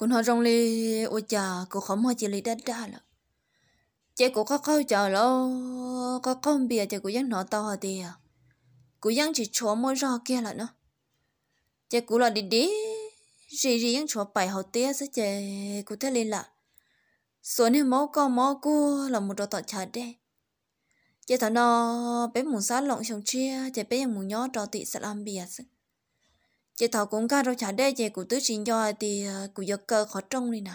còn họ trong ly ôi chà cô không mua chỉ ly đắt đa là chị cô có câu chờ lo có công bia chị cô dám nọ to hả tìa cô dám chỉ chúa mua ra kia là nó chị cô là đi đi gì gì dám chúa bảy hậu tía sẽ chị cô thế lên là số này máu con máu cô là một đồ tọt chả đây. chị thằng nó bé muốn sát lộng chồng chia chị bé muốn nhó trò tị sẽ làm bia chị thọ cũng cao rồi chả đe chị của tứ xin cho thì ờ, của giật cơ khó trông đi nè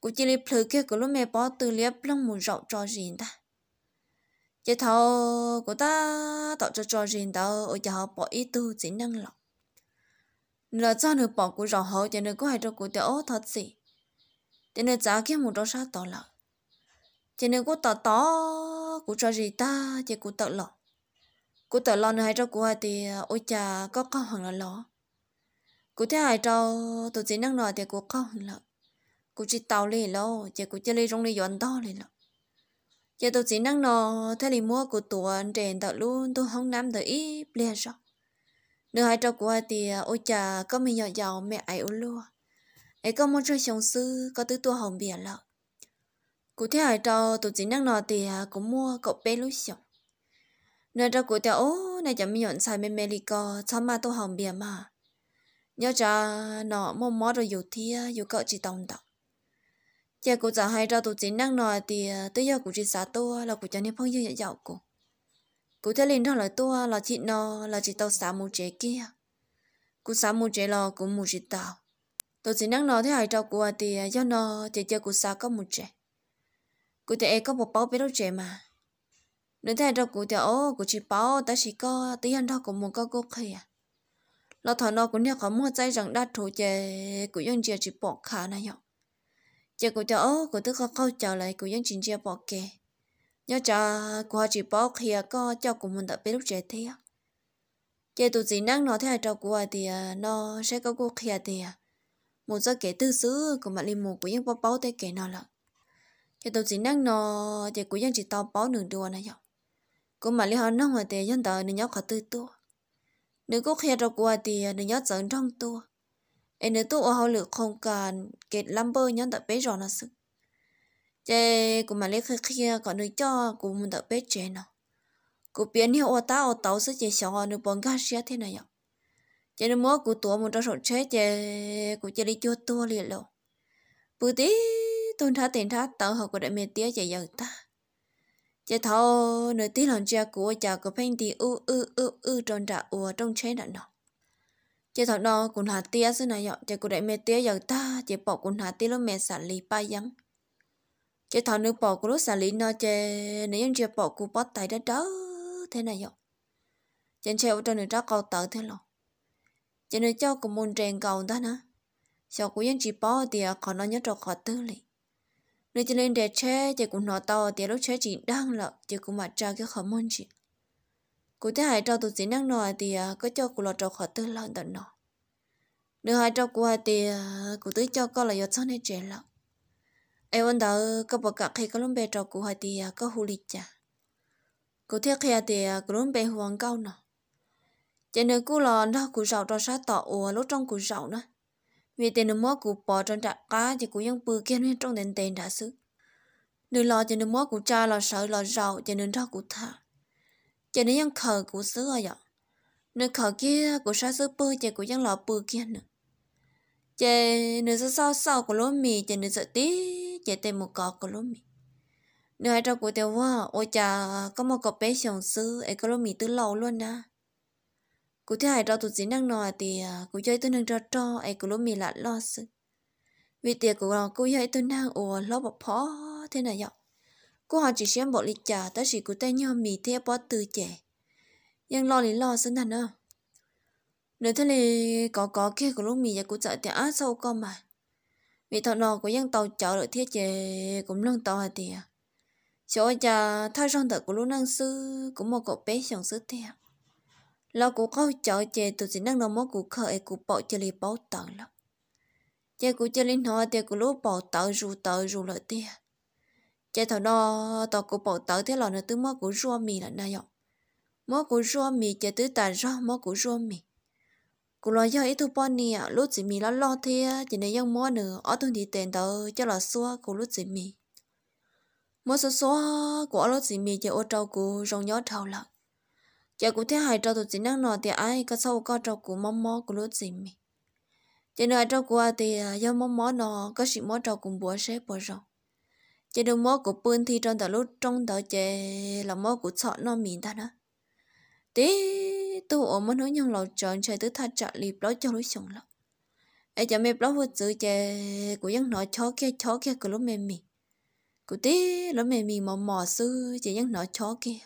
của chị liệp lử kia của lúc mẹ bỏ từ liệp lông mù rộng cho gì ta chị thọ của ta tạo cho cho gì ta ở chả bỏ ý tư chỉ năng lọc nửa cho nửa bỏ của rộng hậu chị nửa có hai cho của tiểu thật gì chị nửa chả kia một đôi sao tỏ lợ chị nửa có tỏ tỏ của cho gì ta chị của tợ lọc cô tờ lo nữa hay cho cô thì ờ, ôi cha có con hoàng là lo cú thế hai trâu tôi chỉ năng nói thì cú không lợ cú chỉ tàu lì lo chỉ cú chơi lì rong lì dọn to lì lợ giờ tôi chỉ năng nó thế lì mua cú tuổi trên tàu luôn tôi không nắm tới ít bia rồi nửa hai trâu của thì ôi cha có mình nhỏ giàu mẹ ấy ôn luôn ấy có muốn chơi sống sư có tứ tua hồng biển lợ cú thế hai trâu tôi chỉ năng nó thì cú mua cậu bé lúc sống nửa trâu của tàu ô này chẳng mình nhận sai mẹ mẹ lì co sao mà tôi hồng biển mà nhớ cho nó mò mò rồi dù thì dù cậu chỉ tông đó giờ cô giờ hay ra tụi chính năng nói thì tới giờ cô chỉ xả tua là cô cho nên phong dư nhẹ dạo cô cô thấy liền thằng lời tua là chị nó là chị tao xả mù chế kia cô xả mù chế là cô mù chị tao tụi chính năng nói thế hay ra cô thì do nó thì giờ cô xả có mù chế cô thấy có một bao biết đâu chế mà nếu thế ra cô thì ô cô chỉ bao ta chỉ có tới anh đó cũng muốn có cô kia nó thằng nó cũng nhắc có mua trái rằng đắt thổ chè cũng dân chia chỉ bỏ khá này nhở chè cũng cho ô cũng tức là câu trả lại cũng dân chỉ chia bỏ kề nhớ cha của họ chỉ bỏ kia có cho cũng muốn tập biết lúc trẻ thế chè tụi gì năng nó thế hay trâu của thì à, nó sẽ có cô kia thì à, một số kể tư xứ của mặt lim một của dân bao bao tay kẻ nào là chè tụi gì năng nó chè của dân chỉ tao bao nửa đùa này nhở của mà liên họ nó mà thì dân tờ nên nhớ khó tư tu nếu có khe ra qua thì à, nếu nhớ dẫn trong tua em nếu ở hậu lực không cần kết lâm bơ nhớ tập bé rõ nó sức chê cũng mà lấy khe khe còn được cho cũng muốn tập bé chế nó cũng biến hiệu ở ta ở tàu sẽ chế xóa được bọn gà xe thế này nhở chê nếu mua của tua muốn ra sổ chế chê cũng chê đi chua tua liền lộ bữa tí tôi thả tiền thả tàu hậu của đại miệt tía chạy giờ ta chị thọ nửa tí lòng cha của cha của phanh thì ư ư ư ư tròn trả ùa trong chế đạn đó chị thọ nó cũng hà tía xưa này dọ chị cũng đại mẹ tía giờ ta chị bỏ cũng hà tía lúc mẹ xả lì ba yắng chị thọ nữ bỏ của lúc xả lì nó chị nãy giờ chị bỏ của bót tay đã đó thế này dọ chị chơi ở trong nửa đó cầu tớ thế lòng chị nửa cho cũng muốn trèn cầu ta nè sau cuối chỉ bỏ thì à, còn nó nhớ trò khó tư lì nên cho nên để che thì cũng nó to thì lúc che chỉ đang lợ thì cũng mặt cho cái khó môn chị cụ thế hai trao tụi chỉ đang nọ thì à, có cho cụ lọ trao khó tư lợn tận nọ nếu hai trao của thì à, cụ tới cho con là do cho nên trẻ lợ ai vẫn đỡ, có bậc cả khi có lúc bé trao của hai thì à, có hù lịch cha. cụ thế khi thì cụ lúc bé hoàng cao nọ cho nên cụ lọ nó cụ rau trao sát tỏ ủa lúc trong cụ rau nữa vì tên nước mốt của bỏ trong trạc cá thì cũng cũng ยัง bự kia nên trong đến tên đã xứ nữ lo cho nước mốt của cha là sợ lo rầu cho nên đó của tha cho nên ยัง khờ của xứ ở dọ nữ khờ kia của sa xứ bự cho cũng ยัง lo bự kia nữa cho nữ sau sau sao của lúa mì cho nữ sợ tí cho tên một cọ của lúa mì nữ hai trâu của tiêu hoa ôi cha có một cọ bé sòng xứ ấy có lúa mì từ lâu luôn nè à cụ thứ hai rõ tụt dính đang nọ thì à, cụ chơi tôi đang cho cho ai cụ lúc mì lại lo sự vì tiệc của là cụ chơi tôi đang ủa lo bọc phó thế này vậy cô họ chỉ xem bộ lịch trả tới chỉ cụ tay nhau mì thế bỏ từ trẻ nhưng lo lý lo sân thần đó nếu thế này có có kia của lúc mì giờ cụ sợ thì á sâu con mà vì thằng nọ của dân tàu chở được thiết chế cũng lông tàu à thì à chỗ cha thay rong thật của lúc năng sư cũng một cậu bé chồng sư theo lo cũng có chợ chè tụi chỉ năng nó mất cũng khởi cũng bỏ chơi li bỏ tờ lắm chơi cũng chơi li nói thì cũng lúc bỏ tờ rù tờ rù lại tia chơi thầu nó tao cũng bỏ tờ thế là nó tứ mất cũng rua mì là nay rồi mất cũng rua mì chơi tứ tàn ra mất cũng rua mì cũng lo cho ít thu bọn nè lúc chỉ mì lo lo thế chỉ nên dâng mua nữa ở thôn thì tiền tờ cho là xua cũng lúc chỉ mì mất số số của lúc chỉ mì chơi ô trâu cũng rong nhớ thầu lắm giờ cụ thế hai trâu tụi chỉ năng nọ thì ai có sâu có trâu cụ mắm mó của lúa gì mì giờ nữa trâu của thì à, do mắm mó nọ có sự mó trâu cùng bùa xếp bùa rồi giờ đường mó của bươn thì trong tờ lúc trong tờ chè là mó của sọ nó miền ta đó tí tôi ổn mất nói nhau lầu tròn trời tứ tha chọn liệp đó cho lối sùng lắm ai chả mẹp đó vừa giữ chè của dân nọ chó kia chó kia của lúc mềm mì của tí lúc mềm mì mò mò sư chỉ dân nọ chó kia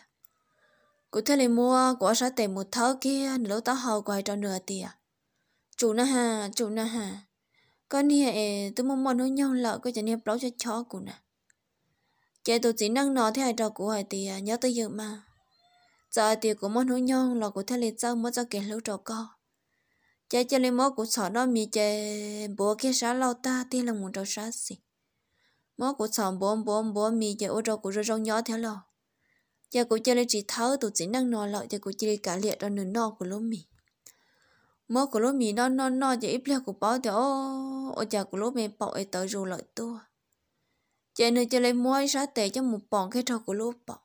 cụ thế này mua của sẽ tiền một thớ kia lỗ tao hầu quay cho nửa tiền chủ na hà chủ na hà con đi tôi mong mòn hơi nhau lợ cái chân hiệp lỗ cho chó cụ nè chạy tôi chỉ năng nó thế hai trò của hệ tiền nhớ tới giờ mà giờ tiền của món hơi nhau là của thế này sao mới cho kẻ lỗ trò co chạy chạy lên mó của sọ đó mi chạy bố kia sáng lâu ta tiền là một trò sáng gì mó của sọ bố bố bố mi chạy ô trò của rơi rong nhỏ thế lo giờ cô chơi chỉ tháo tụ chỉ năng nọ lại giờ cô chơi cả liệt đó nửa nọ của lỗ mì mơ của lỗ mì nó nó nó giờ ít leo của bao giờ ô ô giờ của lỗ mì bỏ ấy tới rồi lại tua chơi nửa chơi lấy mua sát tệ cho một bọn cái trò của lỗ bỏ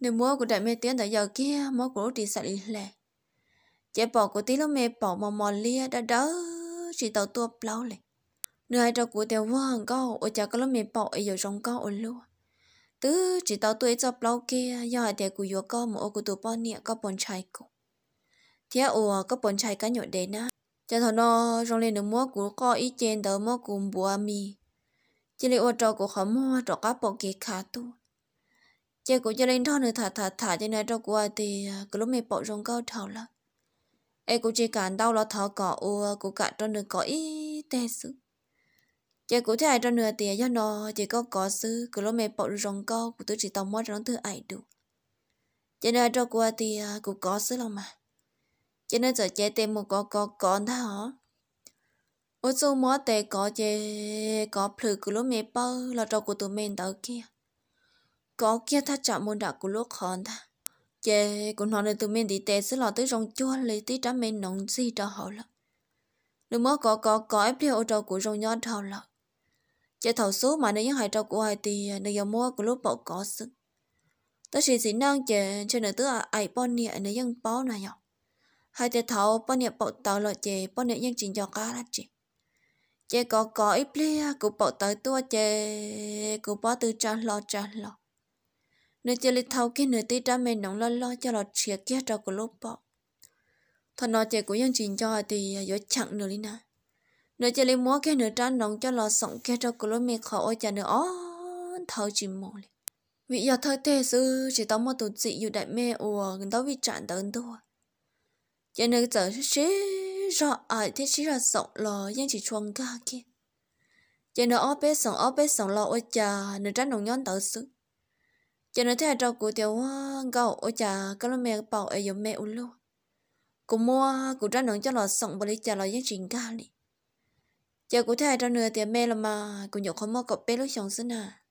nửa mua của đại mê tiến tại giờ kia mua của lỗ thì sẽ đi lẹ chơi bỏ của tí lỗ mê bỏ mò mò lia đã đỡ chỉ tàu tua bao lẹ nửa hai trò của tiêu vong câu ô giờ của lỗ mì bỏ ấy giờ trong câu ô luôn tứ chỉ tao tuổi cho bao kia do hai tiền của yo có một của tụi bọn nè có bọn trai cũng thế ồ có bọn trai cá nhộn đấy á cho thằng nó trong lên được mua của có ý trên đầu mua cùng bùa mi chỉ lấy ô trò của họ mua trò cá bọn kia khá tu chị cũng cho lên thon được thả thả thả cho nên trò của thì à, cứ lúc mày bỏ rong câu thầu là ai cũng chỉ cảm đau lo thở cỏ ô của cả trò được có ý tê sự chị cụ thể ai trong nửa tiền do nó chỉ có có sư cứ lo mẹ bỏ rong co của tôi chỉ tao mua cho nó thứ ấy đủ chị nửa cho qua thì cụ có sư lòng mà chị nửa giờ chế tìm một có có con ta hả ô số mua tệ có chế có phử cứ lo mẹ bỏ là cho của tôi mình tao kia có kia ta chọn môn đạo của lúc hòn ta chế cũng nói là tụi mình đi tệ sư lọ tới rong chua lấy tí trả mình nóng gì cho họ lắm đừng mơ có có có ép theo ô của rong nhon thầu lắm Chơi thầu số mà nếu những hài trâu của ai thì à, nếu giờ mua của lúc bảo có sự. tới chỉ chỉ năng chế cho nửa tứ à, ai bọn nịa nếu những báo này nhở. Hai tiệt thầu bọn nịa bảo tàu lợi chế bọn nịa những trình cho cá là chị. Chế có có ít lia của bảo tới tua chế của bảo từ trả lo trả lo. Nếu chế lịch thầu kia nửa tí trả mình nóng lo lo cho lo chia kia trâu của lúc bảo. thằng nói chế của những trình cho thì à, dối chẳng nửa lý nào. Nếu chỉ lấy mua cái nửa trang nóng cho lò sống kia cho cô lối mẹ khó ôi chả nữa ó thao chỉ mỏ lì. Vì giờ thời thế sư chỉ tao một tổ dị dù đại mẹ ủa gần tao bị chặn tớ ấn tôi. Chả nửa giờ chế rõ ai à, thế chỉ là sống lò nhưng chỉ chuồng ga kia. Chả nửa ó bé sống ó bé sống lò ôi chả nửa trang nóng nhón tao sư. Chả nửa thế cho cô tiểu gạo ôi chả các lối mẹ bảo ấy giống mẹ ủa luôn. Cô mua cô trang nóng cho lò sống bởi lý chả lò nhưng chỉ ga lì giờ cụ thể trong nửa tiền mẹ là mà cụ nhậu khó mơ cậu bé lúc chồng xứ nà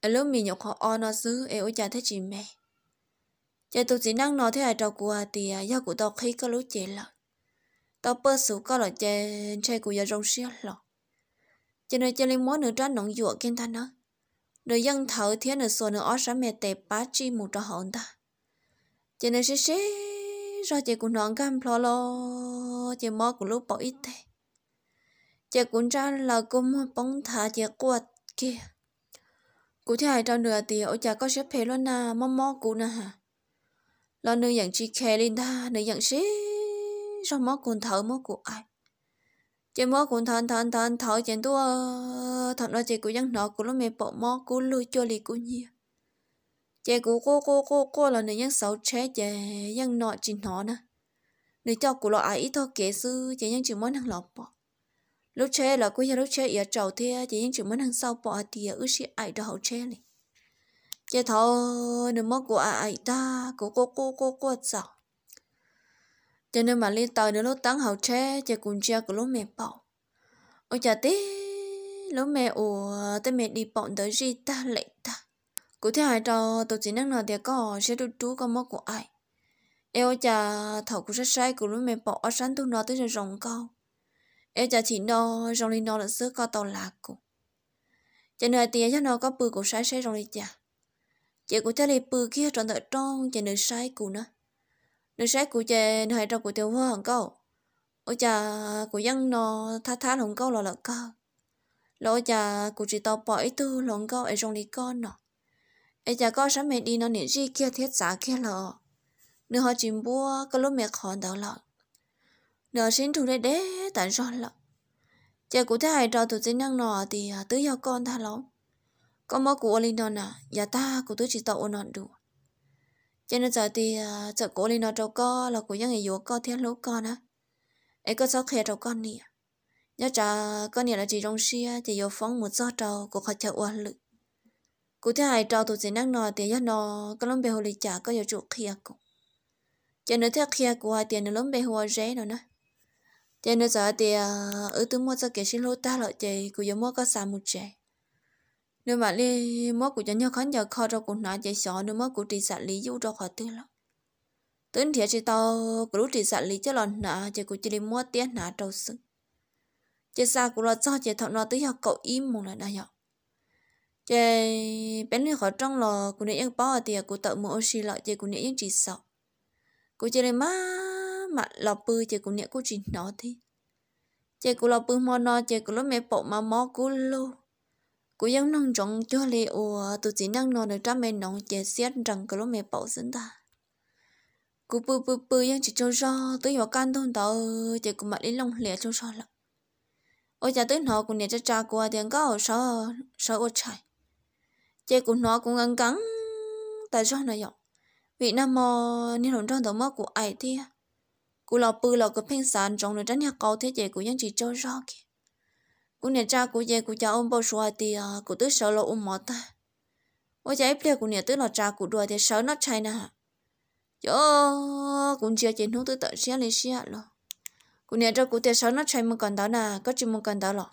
ở lúc mình nhậu khó o nó xứ ế ôi chả thấy chị mẹ giờ tôi chỉ năng nó thế hại à, trò của à, thì à, do cụ tao khi có lúc chế là tao bơ số có là chê chê cụ giờ rong xiết lọ cho nên chơi lên món nửa trái nóng dụa kiên thanh nữa rồi dân thở thế nửa xua nửa ó sáng mẹ tệ bá chi một trò hồn ta cho nên xí xí rồi chị cụ nón cam lo lo chị mơ cũng lúc bỏ ít thế chị cũng ra là cũng bóng thả chị quạt kia cụ thể hai trăm nửa thì ở chả có xếp phê luôn nà mò mò cụ nà hả lo nữ dạng chi khe lên ta nữ dạng xí sao mò cuốn thở mò cụ ai chị mò cuốn thở thở thở thở chị tua thằng đó chị cũng dặn nọ, cũng lúc mẹ bỏ mò cụ lùi cho lì cụ nhiều chị cụ cô cô cô cô là nữ dạng xấu chế chị dạng nọ chỉ nọ nè nữ cho cụ lo ai ít thôi kể sư chị dạng chỉ món hàng lọc bỏ lúc chơi là cũng như lúc chơi ở trầu thì chỉ những chuyện muốn hàng sau bỏ thì à, ước sĩ ai đó hậu chơi này chơi thâu nếu mất của ai ta của cô cô cô cô sao cho nên mà liên tàu nếu lúc tăng hậu chơi chơi cùng chơi của lúc mẹ bỏ, ôi chả tí lúc mẹ ủa tới mẹ đi bỏ tới gì ta lệ ta cụ thể hai trò tôi chỉ năng nào thì có sẽ được chú con mất của ai eo chả thầu cũng rất sai của lúc mẹ bỏ ở sáng tôi nói tới rồi rồng câu để cho chị nó rong đi nó là xứ có tàu lạc cụ chị nơi tiền cho nó có bư cụ sái sai rong đi chả chị cụ cho đi bư kia trọn đợi trong chị nơi sái cụ nữa nơi sái cụ chị nơi trong cụ tiêu hoa hàng câu ôi chà cụ dân nó tha tha lòng câu là lợn câu lỡ chà cụ chị tàu bỏ ấy tư lòng câu ấy rong đi con nó ấy chà có sáng mẹ đi nó niệm gì kia thiết giả kia lợ nơi họ chìm búa có lúc mẹ khó đỡ lợn nợ sinh thủ đây đế tận rồi lọ chờ cụ thế hai trò tụi chính năng nọ thì à, tứ do con tha lắm con mơ của linh non à giờ ta của tứ chỉ tàu non đủ cho nên giờ thì giờ à, của linh non trâu co là của những người yếu con thiên lũ con á ấy có sao khè trâu con nè nhớ trả con nè là chỉ trong xe chỉ yếu phóng một do trâu của họ chợ oan lự cụ thế hai trò tụi chính năng nọ thì do nọ có lắm bề hồ lý có nhiều chỗ khè cũng cho nên thế khè của tiền nó lắm bề hồ rẻ nữa nữa cho nữa giờ thì ở ờ, ừ, từ mua cho cái xin lỗi ta lại chị cũng giống mua có xả một chị nếu mà đi mua của cho nhau khó nhờ kho cho cũng nói chị sợ nếu mua của chị xả lý dụ cho khỏi tư lắm tính thiệt chị tao cứ lúc chị xả lý cho lần nọ chị của chỉ đi mua tiền nọ trâu sự chị xa cũng là cho chị thọ nó tới học cậu im một lần đại học chị bên này khỏi trong lò cũng những yên bỏ thì à, của tự mua oxy lại chị của những yên chị sợ cũng chỉ đi má mà lọ bư chị cũng nhẹ cô chỉ nó thì chị cũng lọ bư mò nó chị cũng lúc mẹ bộ mà mò cô lô cô dân nông trồng cho lì ủa tụi chỉ năng nó được trăm mẹ nông chị xiết rằng cái lúc mẹ bộ sinh ta cô bư bư bư dân chỉ cho ra tới vào can thôn tàu chị cũng mặc đi lòng lìa cho ra lắm ôi cha tới nó cũng nhẹ cho cha qua tiền có ở sợ sợ ô trời chị cũng nó cũng ngăn cắn tại sao nó giọng vì Nam mò nên hồn trong tổ mơ của ai thế Cú lò bư lò cái phên sản trong nội tránh nhà cầu thế chế của dân chỉ cho rõ kì. Cú nhà cha của dê của cha ông bao xóa thì à, cú tức sợ lò ôm mỏ ta. Ôi chả ép lìa cú nè tức là cha của đùa thì sợ nó chạy nè. Chó, cũng chưa chiến hút tư tận xe lên xe lò. Cú nhà cho cú thì sợ nó chạy một cần đó nè, có chỉ một cần đó lò.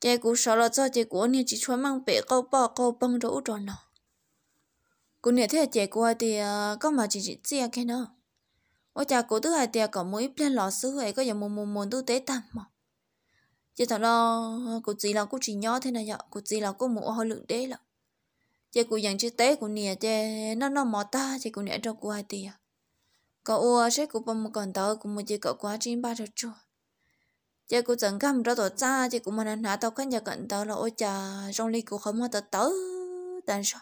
Chè cú sợ lò cho chè của nè chỉ cho mang bể câu bò câu bông rỗ tròn nè, Cú nhà thế chè của thì à, có mà chỉ chỉ chia cái nào. 我家 cổ tức hai tia có mỗi plan lọ sứ ấy có giờ mồm mồm mồm tôi tế tạm mà chứ thật là cô gì là cô chỉ nhỏ thế này nhở cô gì là cô mộ hơi lượng đế là chứ cô dành chữ tế của nè chứ nó nó mò ta chứ cô nè cho cô hai tia cậu ua sẽ cô bông một còn tớ của một chị cậu quá chín ba rồi chua chứ cô chẳng cầm ra tổ cha chứ cô mà nè tao cái nhà cận tớ là ôi trong ly cô không mà tớ tớ tàn sao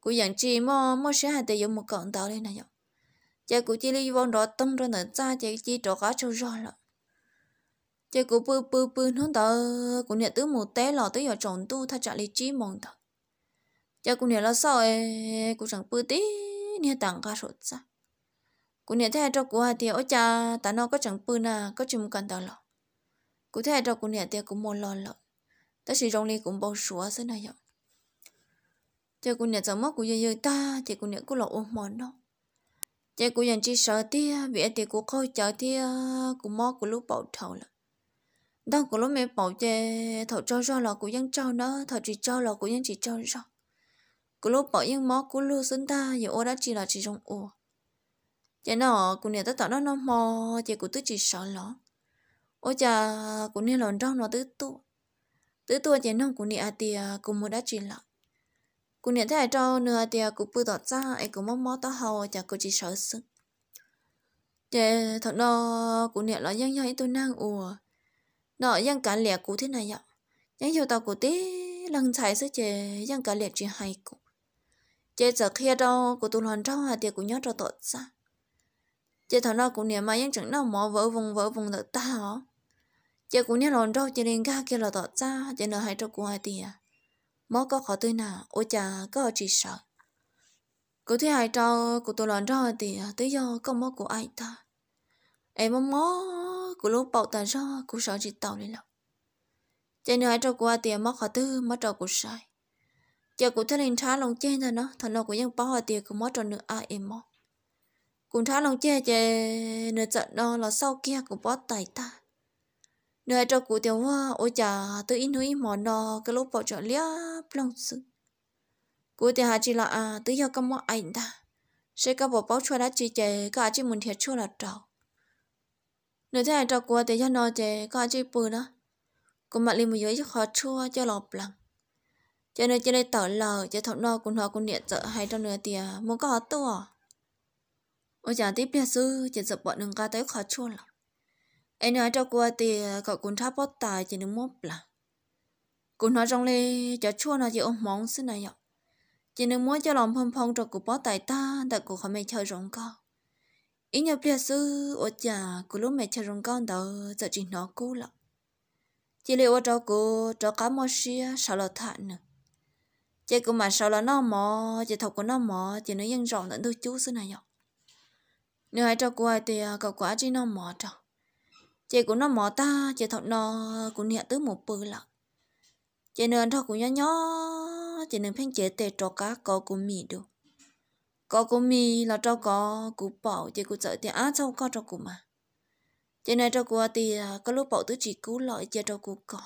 cô dành chi mò mò sẽ hai tia dùng một cọng tớ lên này nhở chị cụ chỉ lấy vong đó tung ra nữa cha chị chỉ trò cá trâu rồi là chị cụ bự bự bự nó đó cụ nhà tứ một té lọ tới giờ tròn tu tha trả li chi mong đó chị cụ nhà là sao ấy cụ chẳng bự tí nhà tặng cá sốt cha cụ nhà thế cho cụ hai thì ở cha ta nó có chẳng bự na có chùm cần đó lọ cụ thế cho cụ nhà thì cũng một lọ lọ ta chỉ trong li cũng bao sủa thế này rồi chị cụ nhà chẳng mất cụ dây dây ta chị cụ nhà cứ lọ ôm mòn đó chị cũng nhận chị sợ thì việc thì cũng coi chờ thì cũng mò của lúc bảo thầu là đang của lúc mẹ bảo chị thầu cho ra là cũng vẫn cho nó thầu chỉ cho là cũng vẫn chỉ cho ra của lúc bảo vẫn mò của lúc sinh ta giờ ô đã chỉ là chỉ trong ô chị nó cũng nhận tất cả nó nó mò chị cũng tự chỉ sợ nó ô cha cũng nên lòn trong nó tự tu tự tu chị nó cũng nhận à thì à, cũng muốn đã chỉ là cú nhận thấy cho nửa thì cú bự tỏ ra ấy cú mong mong tỏ hầu chả cú chỉ sợ sưng thế thật đó cô nhận là dân dân tôi năng ùa nó dân cả lẻ cú thế này ạ, nhắn cho tao cú tí lần chạy sẽ chè dân cả lẻ chuyện hay cú, chè giờ kia đâu cú tu hoàn trâu hà thì cú nhớ cho tỏ ra chè thật đó cú nhận mà dân chẳng nào mỏ vỡ vùng vỡ vùng được ta hả chè cú nhận hoàn trâu chè nên ga kia là tỏ ra chè nợ hay cho cú hai tiền mó có khó tươi nào ôi chà có chỉ sợ cụ thứ hai trâu cụ tôi lần rồi thì à, tới do con mó của ai ta em mó mó của lúc bảo tàn ra cụ sợ chỉ tạo lên lòng cho nên hai trâu của thì mó khó tư mó trâu của sai giờ cụ thấy lên thá lòng chê ra nó thằng nào của bảo bao tiền của mó trâu nữa ai em mó cụ thá lòng chê chê nửa trận đó là sau kia của bó tay ta nửa cho cụ tiểu hoa ôi chà tôi in núi mỏ nò cái lúc bỏ chọn lia plong sự cụ tiểu hà chỉ là à tôi yêu cái món ảnh ta sẽ các bộ báo cho đã chỉ chè các chị muốn thiệt cho là trò nửa thế này trò của tiểu cho nó chè các chị bự đó cũng mặc lên một dưới khó chua cho lọp lắm cho nên cho đây tỏ lờ cho thọ no cùng họ cùng điện trợ hay trong nửa tiền muốn có họ to à? ôi chả tiếp bia sư chỉ sợ bọn đừng ca tới khó chua lắm anh nói cho cô thì ờ, cậu cũng thắp bót tài chỉ nước mốt là cũng nói trong lê cho chua nó chỉ ôm món xin này ạ chỉ nước mốt cho lòng phong phong cho cụ bót tài ta tại cụ không mẹ chơi rộng con ý nhập bia sư ô chà cụ lúc mẹ chơi rộng con đó giờ chỉ nó cô lọc chỉ liệu ô cho cô cho cá mò xia sao là thản nữa chỉ cũng mà sao là nó mò chỉ thọc của nó mò chỉ nó yên rộng tận tôi chú xin này ạ nếu hãy cho cô thì ờ, cậu quá chỉ nó mò trọng chị cũng nó mỏ ta chị thọ nó cũng nhẹ tới một bự lận chị nên thọ cũng nhỏ nhỏ chị nên phanh chế tệ cho cá có cũng mì được có cũng mì là cho có cũng bỏ chị cũng sợ thì á sau có cho cũng mà chị này cho của thì à, có lúc bỏ tứ chị cứu lợi chị cho của có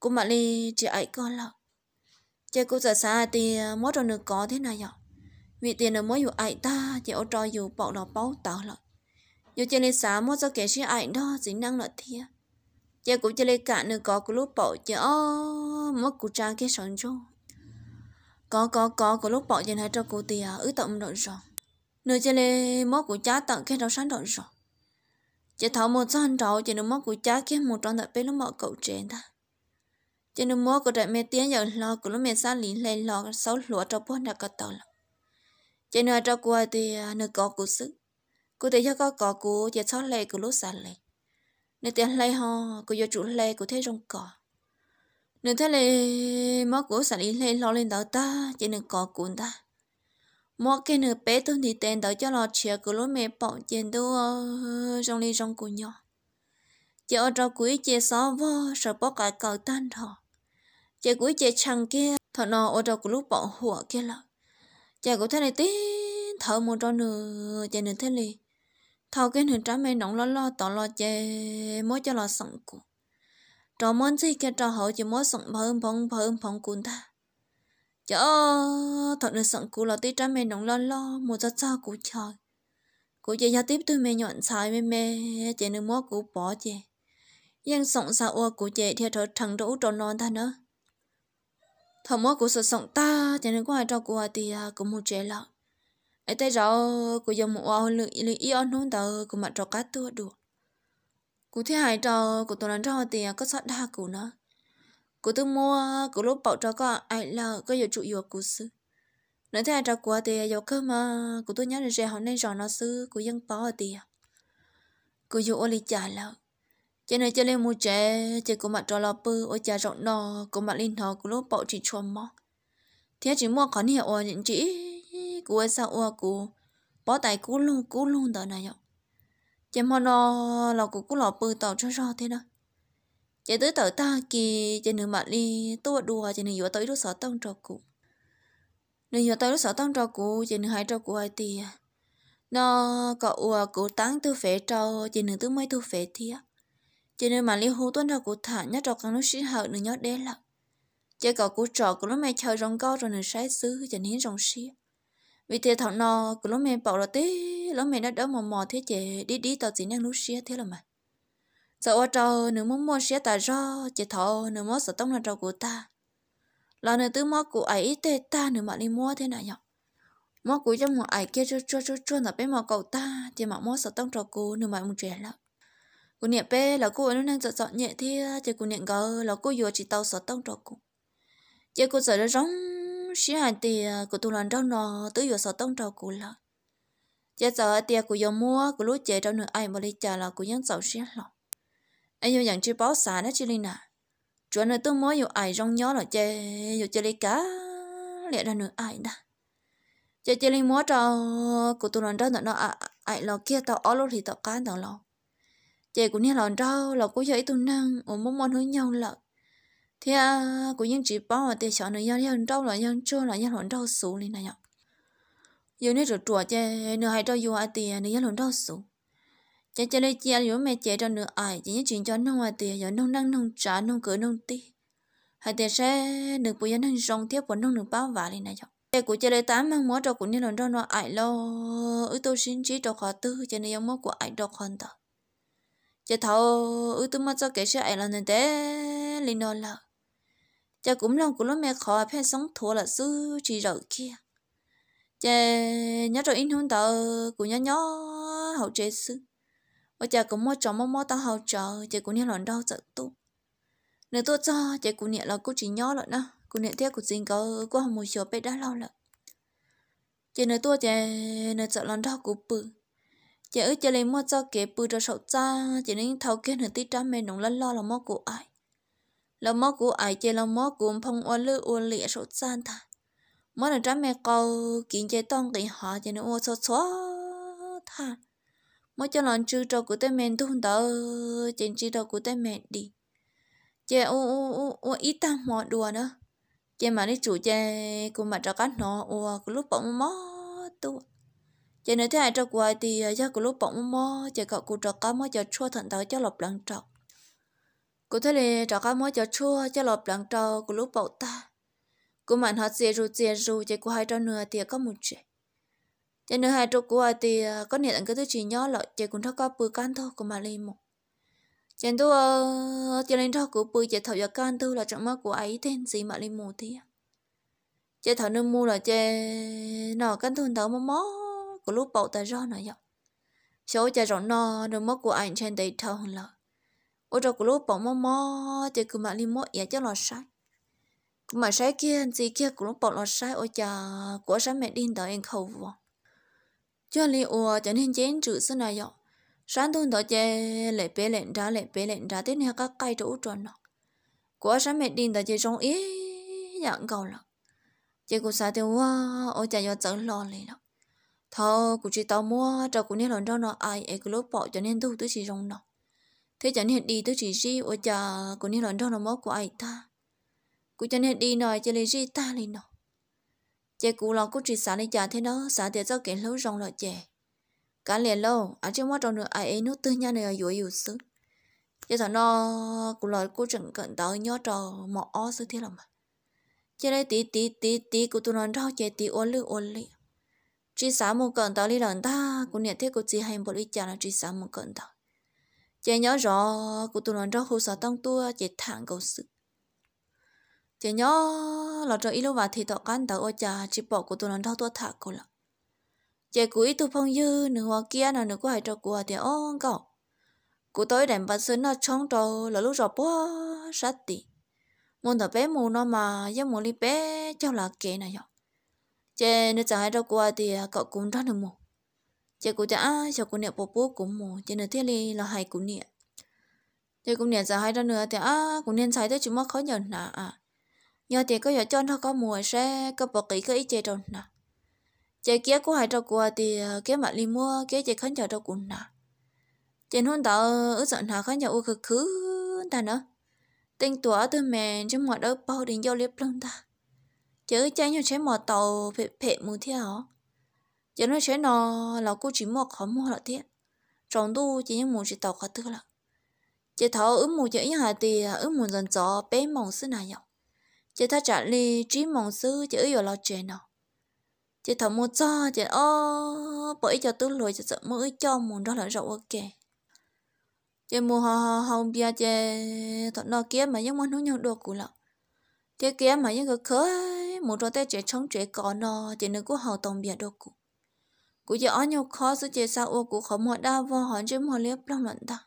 cũng mà đi chị ấy có lợn chị cũng sợ xa thì mỗi trong nước có thế này nhở vì tiền là mỗi vụ ấy ta chị ở trò dù bỏ nó bao tao lợn dù chơi lên sáu mua cho kẻ sĩ ảnh đó dính năng lợi thiệt chị cũng chơi lên cả nửa có của lúc bỏ chơi, ô mất của trang kia sẵn rồi có có có của lúc bỏ chị hai cho cô tiền ứ tổng đợi rồi nửa chơi lên mất của cha tặng kia rau sáng đợi rồi chơi thảo một trăm rau chơi nửa mất của cha cái một trăm đợi bên lúc mọi cậu trẻ ta chơi nửa mất của đại mẹ tiến giờ lo của lúc mẹ xa lý lên lo sáu lúa trâu bốn đã cắt tàu lắm chị nửa trâu cô thì nửa có của sức Cô thấy cho có có cô giờ cho lệ của lúc xa lệ. Nên tiền lệ ho, cô cho chủ lệ của thế rong cỏ. Nên thế lệ mất của sản lý lệ lo lên đó ta, chỉ nên có cuốn ta. Một cái nửa bé tôi thì tên đó cho lo chia của lúc mẹ bỏ trên đô trong đi trong của nhỏ. Chỉ ở trong cuối chia xó vô, rồi bỏ cả cầu tan thọ. Chỉ cuối chia chăng kia, thọ nó ở trong của lúc bỏ hụa kia lợn. Chả của thế này tí thở một trò nửa chả nên thế này thao cái hình trái mày nóng lo lo tỏ lo chê mỗi cho lo sẵn cụ trò món gì kia trò hậu chỉ mỗi sẵn phơm phồng phơm phồng cún ta chớ thật được sẵn cụ là tí trái mày nóng lo lo một cho sao cụ trời cụ chỉ giao tiếp tôi mày nhọn xài mày mày chỉ nước mỗi cụ bỏ chê nhưng sẵn sao ô cụ chê theo thở thằng đỗ trò non ta nữa thằng mỗi cụ sợ sẵn ta chỉ nước có ai trò cụ à thì cụ mua chê lợn ai tới rõ cô dùng một ao lưỡi lưỡi ion hôn tờ của mặt trò cá tua được cô thấy hai trò của tôi lần rõ tiền có sót đa của nó cô tôi mua cô lúc bảo trò có ai là có nhiều trụ yếu của sư nói thế hai trò của tiền giàu cơ mà cô tôi nhớ được rằng hôm nay rõ nó sư cô dân bỏ tiền cô dụ ô lý trả là cho nên cho lên mua trẻ chỉ có mặt trò lò bơ ô trà rộng nò có mặt linh thò của lúc bảo chỉ chuồng mỏ, thế chỉ mua khó nhiều những chỉ cú ấy sao ua cú bỏ tay cú luôn cú luôn đó này rồi chỉ mà nó là cú cú lọ bự tàu cho rõ thế đó chỉ tới tới ta kì chỉ nửa mặt đi tua đùa chỉ nửa vừa tới lúc sợ tông trò cú, nửa vừa tới lúc sợ tông trò cú chỉ nửa hai trò cú ai tì nó có ua cú tăng tư phế trâu chỉ nửa tư mấy tư phế thì á chỉ nửa mặt đi hú tuân trò cú thả nhất trò càng lúc sĩ hậu nửa nhớ đế lặng chỉ có cú trò của nó mày chơi rong co rồi nửa sái xứ chỉ nửa rong xí vì thế thằng nó cứ lúc mẹ bảo là tí lúc mẹ đã đỡ mò mò thế chị đi đi tao chỉ năng lúc xia thế là mà giờ ở trâu nếu muốn mua xia tại do chị thọ nếu muốn sợ tông là trâu của ta là nếu tư mua của ấy tê ta nếu mà đi mua thế nào nhở mua của trong một ấy kia cho cho cho cho là bé mò cậu ta thì mà mua sợ tông trâu của nếu mà một trẻ lắm cô niệm bé là cô ấy đang sợ sợ nhẹ thế chị cô niệm gờ là cô vừa chỉ tao sợ tông trâu của chị cô sợ nó rong sĩ hàn thì à, của tôi lần trong nó tới giờ sáu tông trâu của là giờ giờ tiền của giờ mua của lúc chế trong nửa ai mà đi trả là của nhân sầu sĩ lọ anh yêu nhận chưa báo xả nó chỉ linh à chuẩn là tôi mới yêu ai rong nhó là chế yêu chế đi cá lẽ ra nửa ai đã chế chế linh mua trâu của tôi lần trong nó à ai lọ kia tao ở lúc thì tao cá tao lọ chế của nhà lọ trâu là của giờ tôi năng ổn muốn món hướng nhau lợ thì à của những chị bảo để cho nó nhân nhân trâu là nhân chưa là nhân hồn trâu số lên này nhở giờ nếu rồi chùa chơi nửa hai trâu dù ai tiền nữa nhân hồn trâu số chơi chơi đây chơi rồi mẹ trẻ cho nửa ai chỉ những chuyện cho nông ai tiền giờ nông đang nông trả nông cửa nông ti hai tiền sẽ được bùi nhân hàng rong tiếp của nông được bao vả lên này nhở chơi của chơi đây tám mang múa trâu của nhân hồn trâu nó ai lo ư tôi xin chỉ cho khó tư chơi này mối của ai trâu khó tờ chơi thầu ư tôi mất cho kể sẽ ai là nên thế linh đó là cha cũng lòng của lúc mẹ khó phải sống thua là sư chỉ rồi kia cha nhớ rồi in hôn tờ cũng nhớ nhớ hậu chế sư và cha cũng mua chó mua mua tao hậu chờ cha cũng nhớ lòng đau sợ tu nếu tôi cho cha cũng nhớ là cô chỉ nhớ lợn đó cũng nhớ theo của sinh cơ cô không muốn bé đã lâu lợn chị nói tôi chị nói sợ lần đó của bự chị ước chị lấy mua cho kế bự cho sậu cha chị nên thâu kia nửa tí trăm mẹ nóng lăn lo là mua của ai lâu mó của ai chơi lâu mó cũng phong oan lư oan lịa số gian ta mó là trăm mẹ câu kiện chơi tông tỷ họ chơi nó oan số số ta mó cho lòng chư trâu của tên mình thun tờ trên chư trâu của tên mình đi chơi u u u u ít ta mò đùa nữa chơi mà đi chủ chơi cùng mà cho cắt nó oan của lúc bỗng mó tu chơi nữa thế ai cho quay thì ờ, cho của lúc bỗng mó chơi cậu của trò cá mó cho chua thận tao cho lộc lăng trọc cô thấy là trả cá mỗi cho chua cho lọp lặng trâu của lúc bầu ta cô mạnh họ chia rù chia rù, chỉ của hai trâu nửa thì có một chuyện cho nửa hai trâu của thì à, có nhận là cái thứ chỉ nhỏ lợi chỉ cũng thắc có bự can thôi ờ, của mà lên một chẳng tôi cho nên thắc của bự chỉ thầu giờ can thôi là trọng mắt của ấy tên gì mà lên một thì à? chỉ thầu nương mua là chỉ nọ can thôi, thầu mó mó của lúc bầu ta do nọ vậy số chỉ rộng nọ nương mắt của anh trên đầy thầu hơn lợi ô trò của lúc bỏ mò mò thì cứ mà li mò ya cho lò sai cứ mà sai kia gì kia của lúc bỏ lò sai ô chà của sai mẹ điên đó em khâu vò cho li ô cho nên chén chữ xưa nào dọ sáng tuần đó chơi lệ bé lệ ra lệ bé lệ ra tiếp theo các cây chỗ trò nó của sai mẹ đi đó chơi trong ý nhận cầu lắm chị cũng sao thì quá ô chà yo chẳng lo lì đó thôi cũng chỉ tao mua cho cũng nên lần đó nó ai ấy cứ lúc bỏ cho nên thu tới chỉ rong nó thế chẳng hiện đi tôi chỉ gì ở chà của những lần đó nó mốt của ai ta cú chẳng hiện đi nói chỉ lấy gì ta lên nó chè cú lòng cú chỉ xả lên chả thế đó xả tiền giao kiện lâu rong loại chè cả liền lâu ở chứ mất trong nữa ai ấy nút tư nhau này ở dưới yếu sức giờ thằng nó cú lời cú chẳng cận tới nhớ trò mỏ ó sư thế là mà chè đây tí tí tí tí cú tụi nó rau chè tí ôn lư ôn lị chỉ xả một cận tới đi lần ta cú nhận thấy cú chỉ hay một ít chả là chỉ xả một cận tới chị nhớ rõ của tụi nó trong hồ sở tăng tua chị thẳng cầu sự chị nhớ là trong ít lúc vào thì tọt cán tàu ô trà chỉ bỏ của tụi nó trong tua thả cầu lắm chị cụ ít tụi phong dư nửa hoa kia nửa nửa có hai trò của thì ông cậu của tối đèn bà sơn nó trong trâu là lúc rồi bó sát tỉ muốn thở bé mù nó mà giấc mù đi bé cho là kệ này nhở chị nửa chẳng hai trò của thì cậu cũng rất là mù chị cũng chả cho cũng nè bố bố cũng mù chị nửa thế này là hay cũng nè chị cũng nè giờ hay ra nữa thì à cũng nên xài tới chúng mắc khó nhận nà, à nhờ thì có giờ cho nó có mùa sẽ có bỏ kỹ có ý chơi rồi nà, chị kia cũng hay cho qua thì kia mặt đi mua kia chị khán giờ cho cũng nà, chị hôn tao ở giận nè khán giờ u khứ khứ ta nữa tình tuổi tôi mẹ trong mọi đứa bao đình giao liếp lông ta chứ chơi nhau chế mò tàu phệ phệ mù theo giờ nó sẽ nó là cô chỉ mua khó mua là thế trong đu chỉ những muốn chỉ tàu khó tư là chỉ thấu ứng muốn chỉ những hạt thì ứng muốn dần gió bé mong sư này nhau chỉ ta chặt lời trí mong sư chỉ yêu lo chuyện nào chỉ thấu một cho chỉ ô bởi cho tư lùi chỉ sợ mỗi cho muốn đó là rộng ok chỉ mua họ không bia chỉ thọ nó kia mà những món nó nhau đồ cũ lắm chỉ kia mà những cái khơi muốn cho tay chỉ chống chỉ có nó chỉ nên cố hậu tông bia đồ cũ Cú giờ ở nhau khó sự chế sao ô cú khó mua đa vô hòn chứ mua liếp lòng lận ta.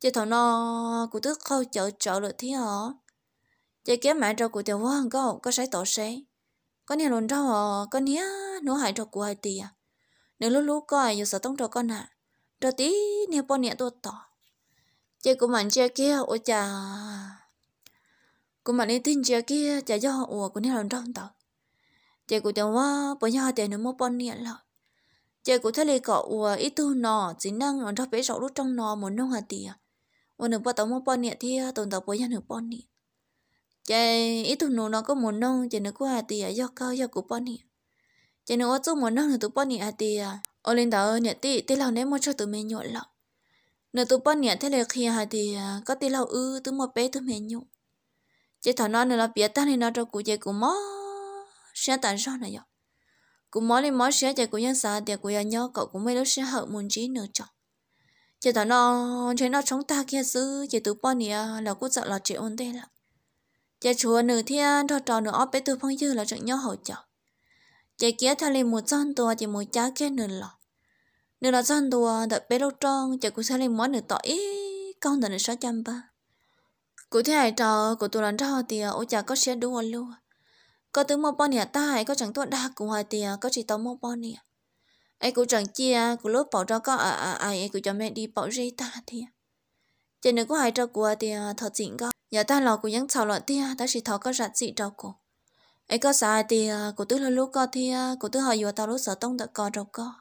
Chế thảo nó cú tức khâu chở trở được thế hả? Chế kiếm mẹ cho cú tiểu vô hằng có có sấy tỏ sấy. Con nhà lồn rau hả? Con nhá nó hại cho cú hai tỷ à? Nếu lúc lúc coi giờ sợ tông cho con à? Cho tí nè bọn nhẹ tôi tỏ. Chế cú mạnh chơi kia ôi chà. Cú mạnh đi tin chơi kia chả do ủa cú nhà lồn rau tỏ. Chế cú tiểu vô bởi nhà tiền nếu mua bọn nhẹ lợi chơi của thế lì cọ ua ít tu nọ chỉ năng ở trong bể rậu lúc trong nọ một nông hà tì à ua nửa bao tàu một bao nẹt thì ờ, tồn tại bồi nhân nửa bao nịa chơi ít tu nụ nó có một nông chơi nửa của hà tì à do cao do của bao nịa chơi nửa chỗ một nông nửa tụ bao nịa hà tì à ô lên tàu nịa tì tì lòng ném một cho tụi mình nhộn lọ nửa tụ bao nịa thế lì khi hà tì ờ, có tì lâu ư tụi một bé tụi mình nhộn chơi thằng nó nửa là biết ta nên nó cho cụ chơi cụ mó sẽ tàn sao này vậy cú mỏ đi mỏ xe chạy cú nhân thì để cú nhau cậu cũng mấy lúc xe hậu muốn trí nữa chọn chỉ tao nó chơi nó chống ta kia xứ chỉ từ bao nia là cú sợ là chị ổn thế là chỉ chùa nửa thiên thọ trò nửa óp bé từ phong dư là trận nhau hậu chọn chỉ kia thay lên một chân tua chỉ một trái kia nửa lọ nửa là chân tua đợi bé lâu tròn chỉ cũng thay lên món nửa tỏ ý con đợi nửa sáu trăm ba cụ thể trò của tôi là trò thì ô chả có xe đúng luôn có tướng mong bọn nè ta hãy có chẳng tuôn đa cùng hoa tìa à, có chỉ tao mong bọn nè ấy cũng chẳng chia của lúc bảo cho có à à ai ấy cũng cho mẹ đi bảo rây ta thì chỉ nên có hai trò của thì à, thọ chỉnh có nhà ta lò của những thảo luận thì à, ta chỉ thọ có rạch dị trò của ấy có sai thì của tướng là lúc có thì của tôi hỏi vừa tao lúc sợ tông đã có trò có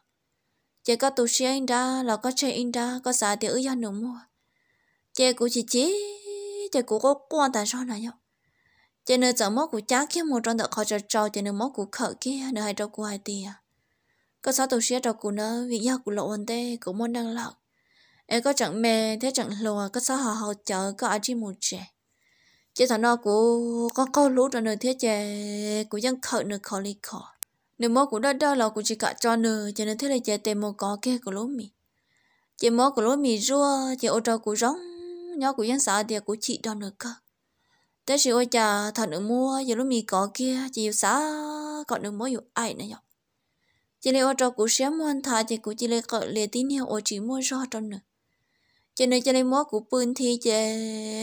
chỉ có tu sĩ anh ra là có chơi anh ra có sai thì ở gia nụ mua chỉ của chỉ chỉ chỉ của có quan tại sao này nhau cho nên cháu mốt của cháu khi mua trong đợt khó cho cho cho nên mốt của khở kia nữa hay đâu của hai tia à. có sao tôi sẽ đâu của nó vì do của lộ anh tê của môn đang lọc em có chẳng mê thế chẳng lùa có sao họ họ chờ có ai chỉ một trẻ chỉ thằng nó của có câu lũ rồi nữa thế chè của dân khở nữa khỏi lý khỏi nếu mốt của đó đó là của chỉ cả cho nữa cho nên thế là chè tìm một có kia của lũ mì chỉ mốt của lũ mì rua chỉ ô trâu của giống nhỏ của dân xã thì của chị đó nữa cơ tới sự ôi chà thằng nữ mua giờ lúc mì có kia chỉ xá còn nữ mua dù ai nữa nhở chỉ lấy ô trò cũ xem muốn thà chỉ cũ chỉ lấy cỡ lấy tín hiệu ô chỉ mua rõ trong nữa chỉ lấy chỉ lấy mua cũ bươn thì chỉ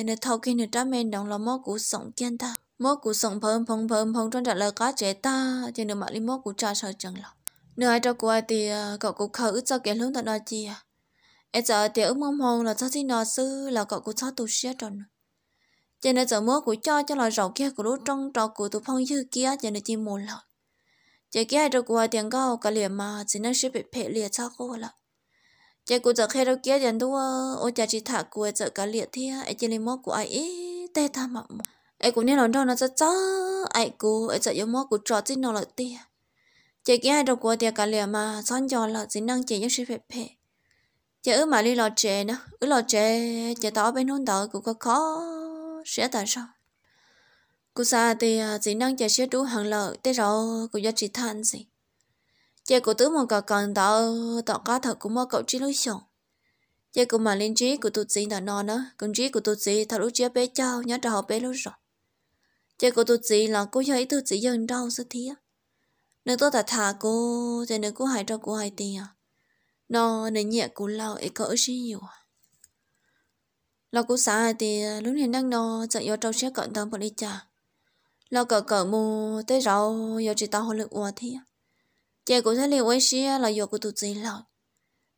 nửa thâu kia nửa trăm men đồng là mua cũ sống kiên ta mua cũ sống phồng phồng phồng phồng trong trả lời cá trẻ ta chỉ nửa mặt lấy mua cũ trả sợ chẳng lòng nửa ai trò ai thì à, cậu cũng khờ ước cho kẻ lớn tận đó chi à em giờ thì ước mong hồn là cho xin nó sư là cậu cũng cho tụ xe trong nữa cho nên giờ mơ của cho cho là rau kia của lúc trong trò của tụ phong như kia cho nên chỉ một lần chỉ kia được của tiền cao cả liền mà chỉ nên sẽ bị phê liền cho cô là chỉ của giờ khi đâu kia tiền đua ô chả chỉ thả của giờ cả liền thì ai chỉ lấy mơ của ai ít tê tham mà ai cũng nên nói đâu nó cho cho ai cô ai sợ yếu mơ của trò chỉ nó là tiền chỉ kia được của tiền cả liền mà son cho là chỉ năng chỉ nhất sự phê phê chỉ ứ mà đi lò chè nữa ứ lo chè chỉ tao bên hôn đợi cũng có khó sẽ tại sao cô xa thì à, chỉ năng chạy xe trú hàng lợi thế rồi cô giá trị than gì chị cô tứ một cả cần tạo tạo cá thật cũng mơ cậu trí lối sống chị cô mà lên trí của tụt gì đã no nữa công trí của tụt gì thật lúc chia bé trao nhớ trò bé lúc rồi chị của tụt gì là cô thấy tụt gì dần đau rất thía nếu tôi đã thả cô thì nếu cô hại cho cô hại tiền nó nên nhẹ cô lâu ấy cỡ gì nhiều à lo cú xã thì à, lúc này đang nó chạy vô trong xe cận tâm bọn đi chả lo cờ cờ mù tới rau vô chỉ tao hồ lực ua thì chè cũng thấy liền quay xe là vô của tụi gì lại,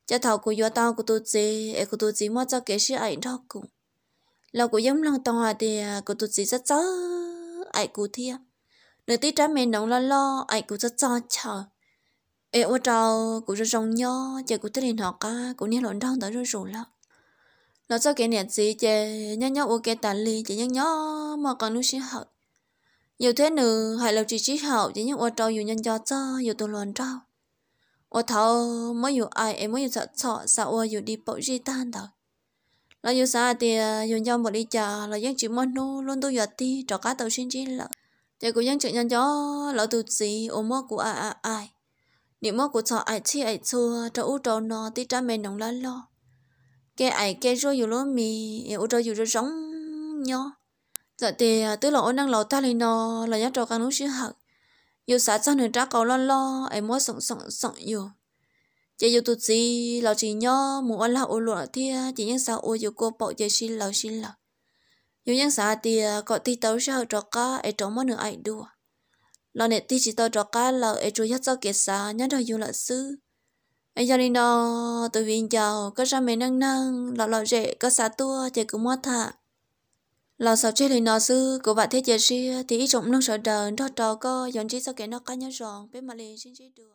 cho thầu của vô tao của tụi gì ấy của tụi gì mất cho cái xe ảnh đó cũng lo của giống lăng tòa thì à, của tụi gì rất rõ ảnh của thì nơi tí trái mẹ nóng lo lo ảnh của rất cho chờ ấy ua trâu cũng rất rong nho chè cũng tới liền họ cả cũng nên lộn đau tới rồi rồi lắm nó cho cái nền gì chè nhớ nhớ ok cái tàn ly chè nhớ nhớ mà còn nuôi sinh hậu nhiều thế nữa hãy lâu chỉ chỉ hậu chè nhớ ô trâu dù nhân cho cho dù tôi luôn trâu ô thâu mới dù ai em mới dù sợ sợ sợ ô dù đi bộ gì tan đâu là dù sợ thì à, dù nhau một đi chờ là dân chỉ môn nu luôn tôi giật đi trò cá tàu sinh chỉ là chè của dân chuyện nhân cho lỡ tụt gì ô mơ của ai ai ai nếu mơ của sợ ai chi ai cho u trâu nó tí cha mẹ nóng lên lo cái ai cái rồi à, dù lúa mì ô trâu dù rồi giống nhau giờ thì tức là năng lộ ta lên nó là nhát trâu càng lúc xíu học dù xã cho người trả cầu lo lo ai mua sòng sòng sòng dù chỉ dù tụt gì là chỉ nhớ muốn ăn là ô lụa thì chỉ những sao ô dù cô bỏ chỉ xin lầu xin lầu dù những xã thì có thi tấu sao trò cá ai trâu món nữa ai đua lo này thì chỉ tao trò cá là ai trâu nhất sao kiệt xã nhát đâu dù là sư anh cho đi nó từ viên chào có ra mấy năng năng lọ lọ rễ có xá tua chỉ cũng mất thả lọ sáu chơi thì nó sư của bạn thế chơi xia thì ít trọng năng sợ đờn thọ trò co dọn chỉ sau kẻ nó cá nhau ròn bên mà liền xin chỉ được